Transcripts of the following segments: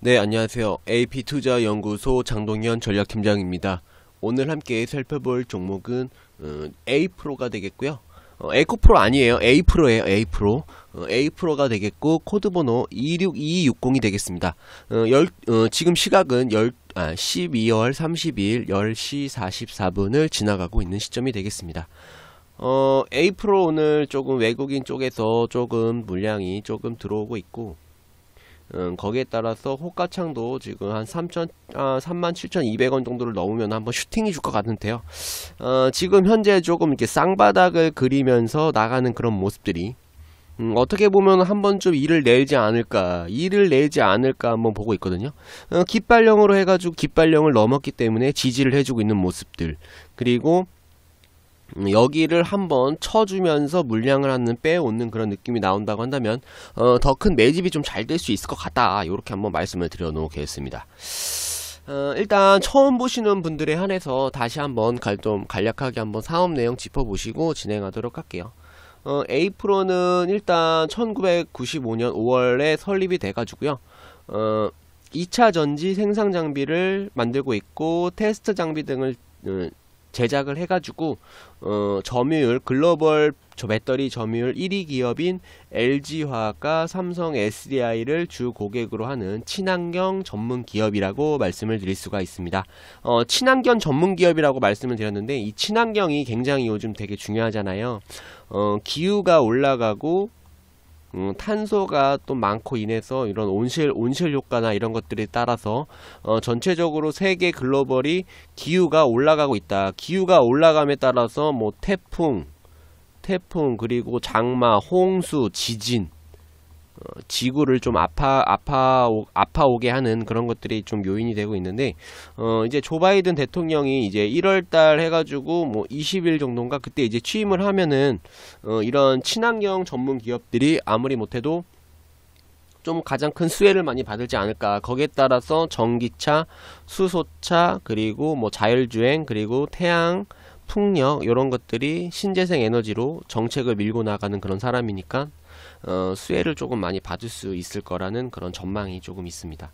네, 안녕하세요. AP투자연구소 장동현 전략팀장입니다. 오늘 함께 살펴볼 종목은 음, 어, A프로가 되겠고요. 어, 에코프로 아니에요. A프로예요. A프로. 어, A프로가 되겠고 코드번호 26260이 되겠습니다. 어, 열, 어, 지금 시각은 열, 아, 12월 32일 10시 44분을 지나가고 있는 시점이 되겠습니다. 어, A프로 오늘 조금 외국인 쪽에서 조금 물량이 조금 들어오고 있고 음, 거기에 따라서 호가창도 지금 한 3천 아, 37,200원 정도를 넘으면 한번 슈팅이 줄 것 같은데요. 어, 지금 현재 조금 이렇게 쌍바닥을 그리면서 나가는 그런 모습들이 음, 어떻게 보면 한번좀 일을 내지 않을까, 일을 내지 않을까 한번 보고 있거든요. 어, 깃발령으로 해가지고 깃발령을 넘었기 때문에 지지를 해주고 있는 모습들. 그리고 여기를 한번 쳐주면서 물량을 하는 빼오는 그런 느낌이 나온다고 한다면 어, 더 큰 매집이 좀 잘 될 수 있을 것 같다 이렇게 한번 말씀을 드려놓겠습니다. 어, 일단 처음 보시는 분들에 한해서 다시 한번 갈, 좀 간략하게 한번 사업 내용 짚어보시고 진행하도록 할게요. 어, 에프로는 일단 1995년 5월에 설립이 돼가지고요. 어, 2차 전지 생산 장비를 만들고 있고 테스트 장비 등을 음, 제작을 해가지고 어, 점유율 글로벌 저 배터리 점유율 1위 기업인 LG화학과 삼성 SDI를 주 고객으로 하는 친환경 전문 기업이라고 말씀을 드릴 수가 있습니다. 어, 친환경 전문 기업이라고 말씀을 드렸는데 이 친환경이 굉장히 요즘 되게 중요하잖아요. 어, 기후가 올라가고 음, 탄소가 또 많고 인해서 이런 온실 온실 효과나 이런 것들에 따라서 어, 전체적으로 세계 글로벌이 기후가 올라가고 있다. 기후가 올라감에 따라서 뭐 태풍, 태풍 그리고 장마, 홍수, 지진 어, 지구를 좀 아파 아파 아파오게 하는 그런 것들이 좀 요인이 되고 있는데 어 이제 조 바이든 대통령이 이제 1월 달 해가지고 뭐 20일 정도인가 그때 이제 취임을 하면은 어 이런 친환경 전문 기업들이 아무리 못해도 좀 가장 큰 수혜를 많이 받을지 않을까 거기에 따라서 전기차, 수소차 그리고 뭐 자율주행 그리고 태양 풍력 이런 것들이 신재생 에너지로 정책을 밀고 나가는 그런 사람이니까 어, 수혜를 조금 많이 받을 수 있을 거라는 그런 전망이 조금 있습니다.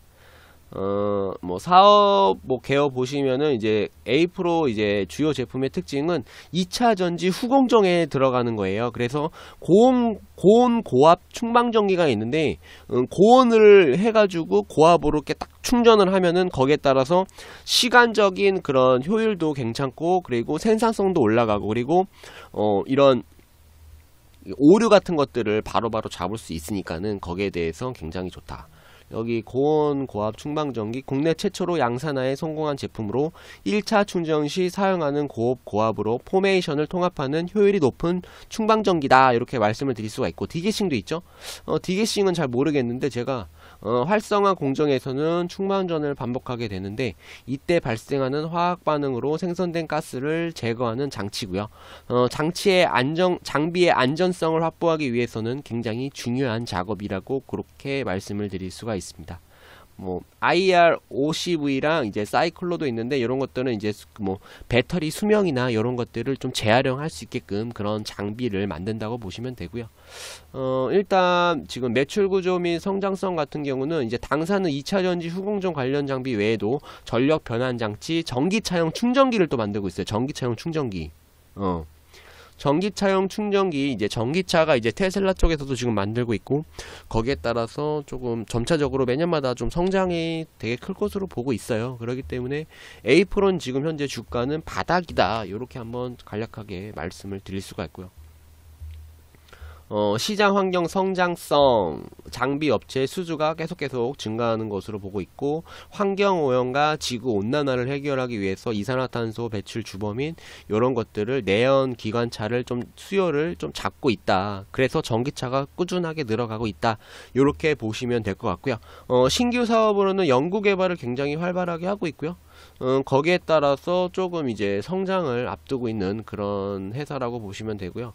어, 뭐 사업 뭐 개업 보시면은 이제 A 프로 이제 주요 제품의 특징은 2차 전지 후공정에 들어가는 거예요. 그래서 고온 고온 고압 충방 전기가 있는데 음, 고온을 해가지고 고압으로 이렇게 딱 충전을 하면은 거기에 따라서 시간적인 그런 효율도 괜찮고 그리고 생산성도 올라가고 그리고 어 이런 오류 같은 것들을 바로바로 바로 잡을 수 있으니까는 거기에 대해서 굉장히 좋다. 여기 고온 고압 충방전기 국내 최초로 양산화에 성공한 제품으로 1차 충전 시 사용하는 고업 고압으로 포메이션을 통합하는 효율이 높은 충방전기다 이렇게 말씀을 드릴 수가 있고 디게싱도 있죠 어, 디게싱은 잘 모르겠는데 제가 어, 활성화 공정에서는 충만전을 반복하게 되는데 이때 발생하는 화학 반응으로 생성된 가스를 제거하는 장치고요. 어, 장치의 안정 장비의 안전성을 확보하기 위해서는 굉장히 중요한 작업이라고 그렇게 말씀을 드릴 수가 있습니다. 뭐 IR 50V랑 이제 사이클로도 있는데 이런 것들은 이제 그 뭐 배터리 수명이나 이런 것들을 좀 재활용할 수 있게끔 그런 장비를 만든다고 보시면 되고요. 어 일단 지금 매출 구조 및 성장성 같은 경우는 이제 당사는 2차 전지 후공정 관련 장비 외에도 전력 변환 장치, 전기차용 충전기를 또 만들고 있어요. 전기차용 충전기. 어. 전기차용 충전기 이제 전기차가 이제 테슬라 쪽에서도 지금 만들고 있고 거기에 따라서 조금 점차적으로 매년마다 좀 성장이 되게 클 것으로 보고 있어요. 그렇기 때문에 에이프론 지금 현재 주가는 바닥이다. 이렇게 한번 간략하게 말씀을 드릴 수가 있고요. 어, 시장 환경 성장성 장비 업체의 수주가 계속 계속 증가하는 것으로 보고 있고 환경 오염과 지구 온난화를 해결하기 위해서 이산화탄소 배출 주범인 이런 것들을 내연 기관차를 좀 수요를 좀 잡고 있다. 그래서 전기차가 꾸준하게 늘어가고 있다. 이렇게 보시면 될 것 같고요. 어, 신규 사업으로는 연구 개발을 굉장히 활발하게 하고 있고요. 음, 거기에 따라서 조금 이제 성장을 앞두고 있는 그런 회사라고 보시면 되고요.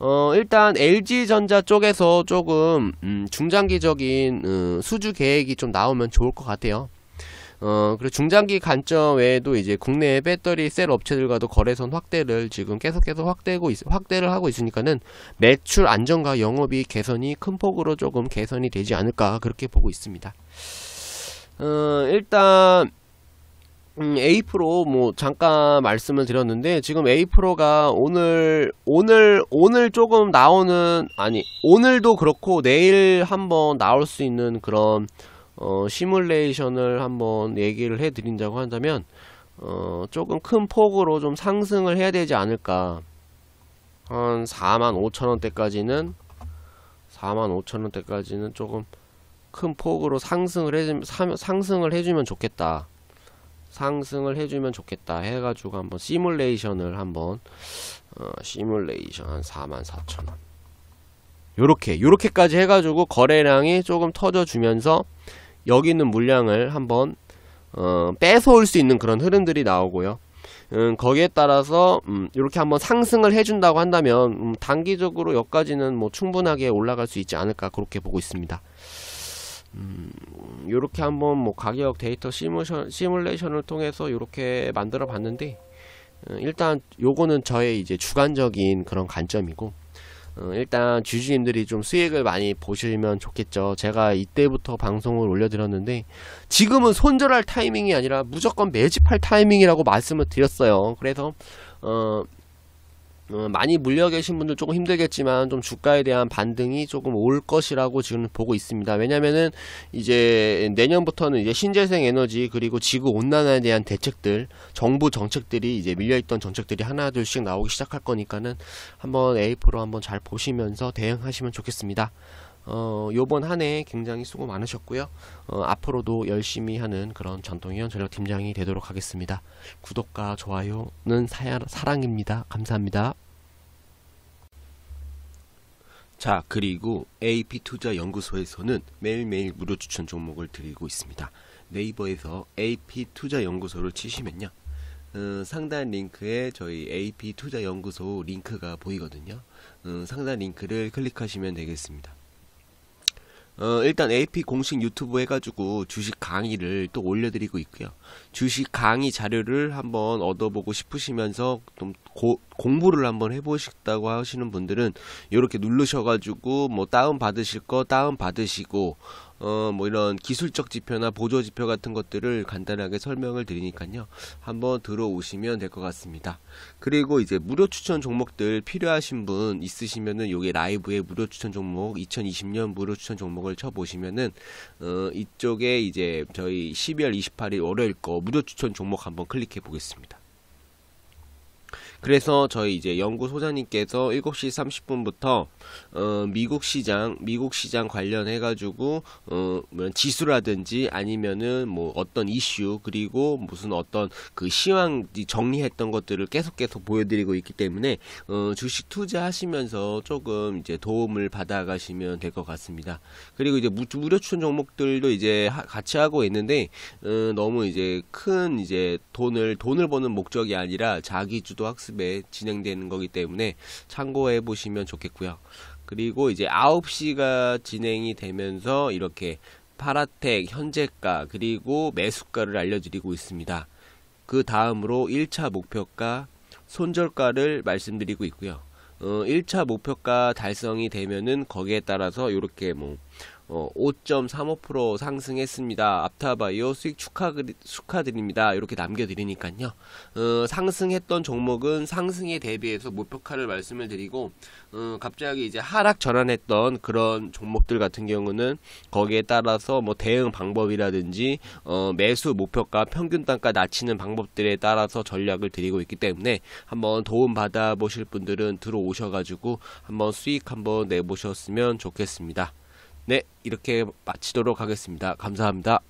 어, 일단 LG전자 쪽에서 조금 음, 중장기적인 음, 수주 계획이 좀 나오면 좋을 것 같아요. 어, 그리고 중장기 관점 외에도 이제 국내 배터리 셀 업체들과도 거래선 확대를 지금 계속해서 확대고 있, 확대를 하고 있으니까는 매출 안정과 영업이 개선이 큰 폭으로 조금 개선이 되지 않을까 그렇게 보고 있습니다. 어, 일단 음, A 프로 뭐 잠깐 말씀을 드렸는데 지금 A 프로가 오늘 오늘 오늘 조금 나오는 아니 오늘도 그렇고 내일 한번 나올 수 있는 그런 어, 시뮬레이션을 한번 얘기를 해드린다고 한다면 어, 조금 큰 폭으로 좀 상승을 해야 되지 않을까 한 45,000원대까지는 45,000원대까지는 조금 큰 폭으로 상승을 해주면 상승을 해주면 좋겠다. 상승을 해주면 좋겠다 해가지고 한번 시뮬레이션을 한번 어, 시뮬레이션 한 44,000원 요렇게 요렇게까지 해가지고 거래량이 조금 터져주면서 여기 있는 물량을 한번 어, 뺏어올 수 있는 그런 흐름들이 나오고요 음, 거기에 따라서 음, 이렇게 한번 상승을 해준다고 한다면 음, 단기적으로 여기까지는 뭐 충분하게 올라갈 수 있지 않을까 그렇게 보고 있습니다. 이렇게 음, 한번 뭐 가격 데이터 시뮬레이션, 시뮬레이션을 통해서 이렇게 만들어 봤는데 어, 일단 요거는 저의 이제 주관적인 그런 관점이고 어, 일단 주주님들이 좀 수익을 많이 보시면 좋겠죠. 제가 이때부터 방송을 올려드렸는데 지금은 손절할 타이밍이 아니라 무조건 매집할 타이밍이라고 말씀을 드렸어요. 그래서 어, 어, 많이 물려 계신 분들 조금 힘들겠지만 좀 주가에 대한 반등이 조금 올 것이라고 지금 보고 있습니다. 왜냐면은 이제 내년부터는 이제 신재생 에너지 그리고 지구 온난화에 대한 대책들, 정부 정책들이 이제 밀려 있던 정책들이 하나 둘씩 나오기 시작할 거니까는 한번 A4로 한번 잘 보시면서 대응하시면 좋겠습니다. 어, 요번 한해 굉장히 수고 많으셨고요. 어, 앞으로도 열심히 하는 그런 전통위원 전력팀장이 되도록 하겠습니다. 구독과 좋아요는 사야, 사랑입니다. 감사합니다. 자, 그리고 AP투자연구소에서는 매일매일 무료 추천 종목을 드리고 있습니다. 네이버에서 AP투자연구소를 치시면요. 음, 상단 링크에 저희 AP 투자 연구소 링크가 보이거든요. 음, 상단 링크를 클릭하시면 되겠습니다. 어, 일단 AP 공식 유튜브 해가지고 주식 강의를 또 올려드리고 있고요. 주식 강의 자료를 한번 얻어보고 싶으시면서 좀 고, 공부를 한번 해보시겠다고 하시는 분들은 이렇게 누르셔가지고 뭐 다운 받으실 거 다운 받으시고 어, 뭐 이런 기술적 지표나 보조 지표 같은 것들을 간단하게 설명을 드리니까요. 한번 들어오시면 될 것 같습니다. 그리고 이제 무료 추천 종목들 필요하신 분 있으시면은 요게 라이브의 무료 추천 종목 2020년 무료 추천 종목을 쳐 보시면은 어, 이쪽에 이제 저희 12월 28일 월요일 거 무료 추천 종목 한번 클릭해 보겠습니다. 그래서 저희 이제 연구소장님께서 7시 30분부터 어, 미국 시장, 미국 시장 관련해 가지고 어, 뭐 지수라든지 아니면은 뭐 어떤 이슈 그리고 무슨 어떤 그 시황 정리했던 것들을 계속 계속 보여드리고 있기 때문에 어, 주식 투자하시면서 조금 이제 도움을 받아 가시면 될 것 같습니다. 그리고 이제 무, 료 추천 종목들도 이제 하, 같이 하고 있는데 어, 너무 이제 큰 이제 돈을 돈을 버는 목적이 아니라 자기 주도 학습 학습에 진행되는 거기 때문에 참고해 보시면 좋겠고요. 그리고 이제 9시가 진행이 되면서 이렇게 파라텍 현재가 그리고 매수가를 알려드리고 있습니다. 그 다음으로 1차 목표가 손절가를 말씀드리고 있고요. 어, 1차 목표가 달성이 되면은 거기에 따라서 이렇게 뭐 어, 5.35% 상승했습니다. 앞타바이오 수익 축하, 축하드립니다. 이렇게 남겨드리니까요. 어, 상승했던 종목은 상승에 대비해서 목표가를 말씀을 드리고, 어, 갑자기 이제 하락 전환했던 그런 종목들 같은 경우는 거기에 따라서 뭐 대응 방법이라든지, 어, 매수 목표가 평균 단가 낮추는 방법들에 따라서 전략을 드리고 있기 때문에 한번 도움 받아보실 분들은 들어오셔가지고 한번 수익 한번 내보셨으면 좋겠습니다. 네, 이렇게 마치도록 하겠습니다. 감사합니다.